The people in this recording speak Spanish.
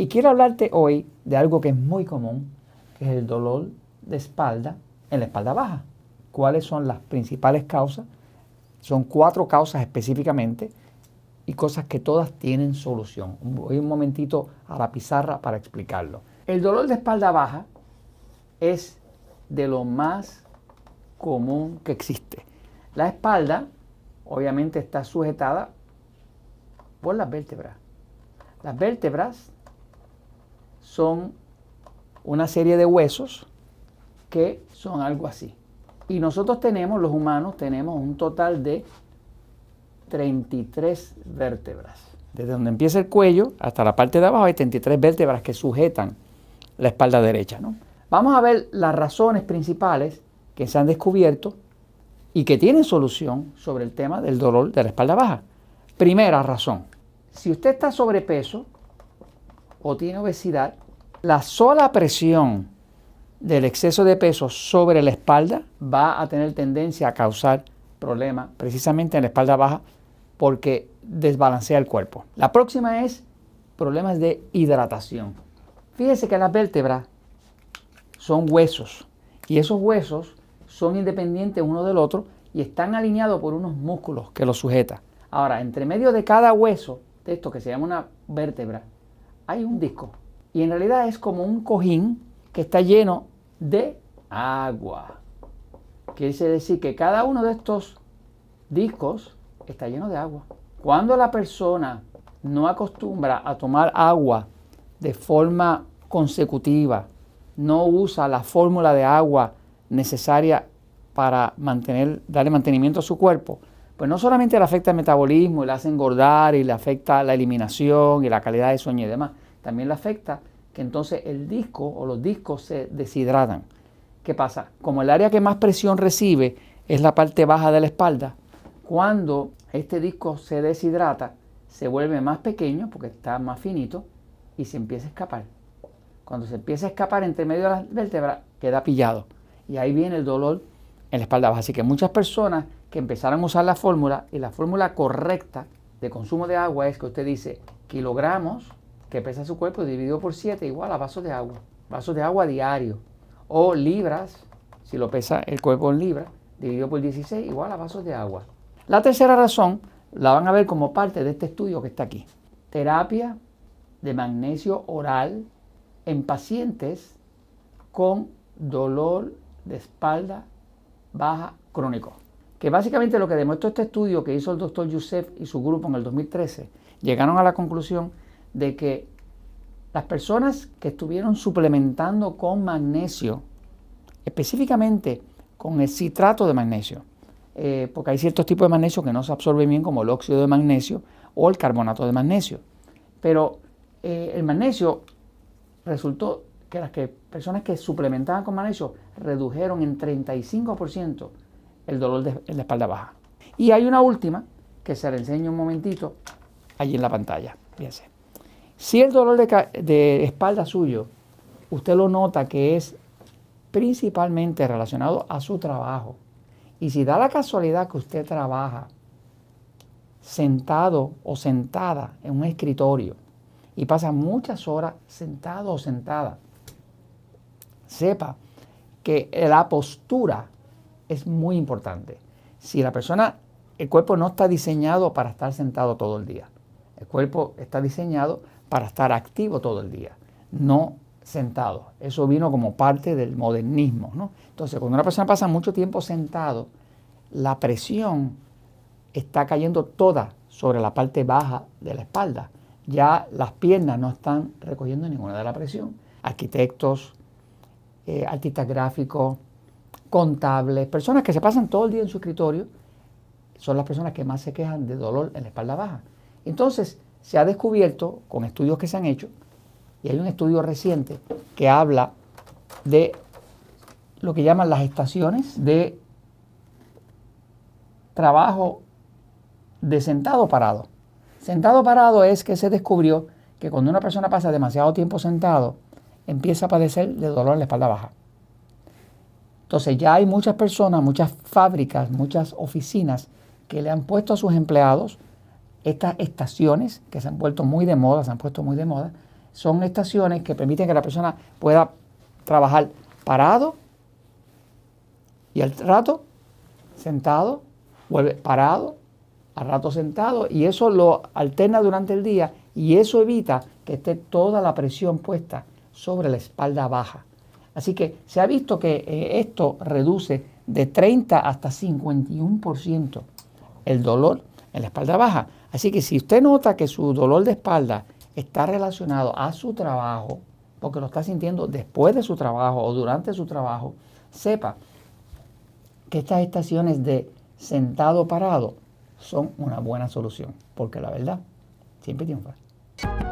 Y quiero hablarte hoy de algo que es muy común, que es el dolor de espalda en la espalda baja. ¿Cuáles son las principales causas? Son cuatro causas específicamente y cosas que todas tienen solución. Voy un momentito a la pizarra para explicarlo. El dolor de espalda baja es de lo más común que existe. La espalda obviamente está sujetada por las vértebras. Las vértebras son una serie de huesos que son algo así. Y nosotros tenemos, los humanos, tenemos un total de 33 vértebras. Desde donde empieza el cuello hasta la parte de abajo hay 33 vértebras que sujetan la espalda derecha. ¿no? Vamos a ver las razones principales que se han descubierto y que tienen solución sobre el tema del dolor de la espalda baja. Primera razón, si usted está sobrepeso o tiene obesidad, la sola presión del exceso de peso sobre la espalda va a tener tendencia a causar problemas precisamente en la espalda baja porque desbalancea el cuerpo. La próxima es problemas de hidratación. Fíjese que las vértebras son huesos y esos huesos son independientes uno del otro y están alineados por unos músculos que los sujetan. Ahora, entre medio de cada hueso, de esto que se llama una vértebra, hay un disco y en realidad es como un cojín que está lleno de agua. Quiere decir que cada uno de estos discos está lleno de agua. Cuando la persona no acostumbra a tomar agua de forma consecutiva, no usa la fórmula de agua necesaria para mantener, darle mantenimiento a su cuerpo, pues no solamente le afecta el metabolismo y le hace engordar y le afecta la eliminación y la calidad de sueño y demás, también le afecta que entonces el disco o los discos se deshidratan. ¿Qué pasa? Como el área que más presión recibe es la parte baja de la espalda, cuando este disco se deshidrata, se vuelve más pequeño porque está más finito y se empieza a escapar. Cuando se empieza a escapar entre medio de las vértebras, queda pillado. Y ahí viene el dolor en la espalda baja. Así que muchas personas que empezaron a usar la fórmula, y la fórmula correcta de consumo de agua es que usted dice kilogramos que pesa su cuerpo dividido por 7 igual a vasos de agua, vasos de agua diario. O libras, si lo pesa el cuerpo en libras, dividido por 16 igual a vasos de agua. La tercera razón la van a ver como parte de este estudio que está aquí. Terapia de magnesio oral en pacientes con dolor de espalda baja crónico. Que básicamente lo que demostró este estudio que hizo el doctor Yusef y su grupo en el 2013, llegaron a la conclusión de que las personas que estuvieron suplementando con magnesio, específicamente con el citrato de magnesio, eh, porque hay ciertos tipos de magnesio que no se absorben bien, como el óxido de magnesio o el carbonato de magnesio. Pero eh, el magnesio resultó que las que, personas que suplementaban con magnesio redujeron en 35% el dolor de la espalda baja. Y hay una última que se la enseño un momentito allí en la pantalla. Fíjense. Si el dolor de, espalda suyo, usted lo nota que es principalmente relacionado a su trabajo, y si da la casualidad que usted trabaja sentado o sentada en un escritorio y pasa muchas horas sentado o sentada, sepa que la postura es muy importante. Si la persona, el cuerpo no está diseñado para estar sentado todo el día, el cuerpo está diseñado para estar activo todo el día, no sentado. Eso vino como parte del modernismo. ¿no? Entonces, cuando una persona pasa mucho tiempo sentado, la presión está cayendo toda sobre la parte baja de la espalda. Ya las piernas no están recogiendo ninguna de la presión. Arquitectos, eh, artistas gráficos, contables, personas que se pasan todo el día en su escritorio, son las personas que más se quejan de dolor en la espalda baja. Entonces, se ha descubierto con estudios que se han hecho, y hay un estudio reciente que habla de lo que llaman las estaciones de trabajo de sentado parado. Sentado parado es que se descubrió que cuando una persona pasa demasiado tiempo sentado, empieza a padecer de dolor en la espalda baja. Entonces ya hay muchas personas, muchas fábricas, muchas oficinas que le han puesto a sus empleados estas estaciones, que se han vuelto muy de moda, se han puesto muy de moda, son estaciones que permiten que la persona pueda trabajar parado y al rato sentado, vuelve parado, al rato sentado, y eso lo alterna durante el día y eso evita que esté toda la presión puesta sobre la espalda baja. Así que se ha visto que eh, esto reduce de 30 hasta 51% el dolor en la espalda baja. Así que si usted nota que su dolor de espalda está relacionado a su trabajo, porque lo está sintiendo después de su trabajo o durante su trabajo, sepa que estas estaciones de sentado parado son una buena solución, porque la verdad siempre triunfa.